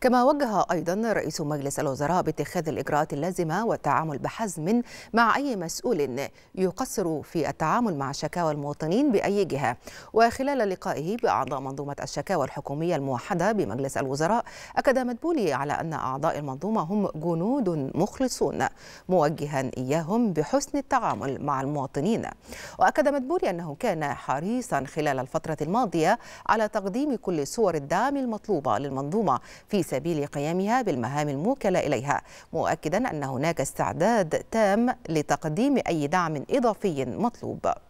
كما وجه أيضا رئيس مجلس الوزراء باتخاذ الإجراءات اللازمة والتعامل بحزم مع أي مسؤول يقصر في التعامل مع شكاوى المواطنين بأي جهة وخلال لقائه بأعضاء منظومة الشكاوى الحكومية الموحدة بمجلس الوزراء أكد مدبولي على أن أعضاء المنظومة هم جنود مخلصون موجها إياهم بحسن التعامل مع المواطنين وأكد مدبولي أنه كان حريصا خلال الفترة الماضية على تقديم كل صور الدعم المطلوبة للمنظومة في سبيل قيامها بالمهام الموكلة إليها مؤكدا أن هناك استعداد تام لتقديم أي دعم إضافي مطلوب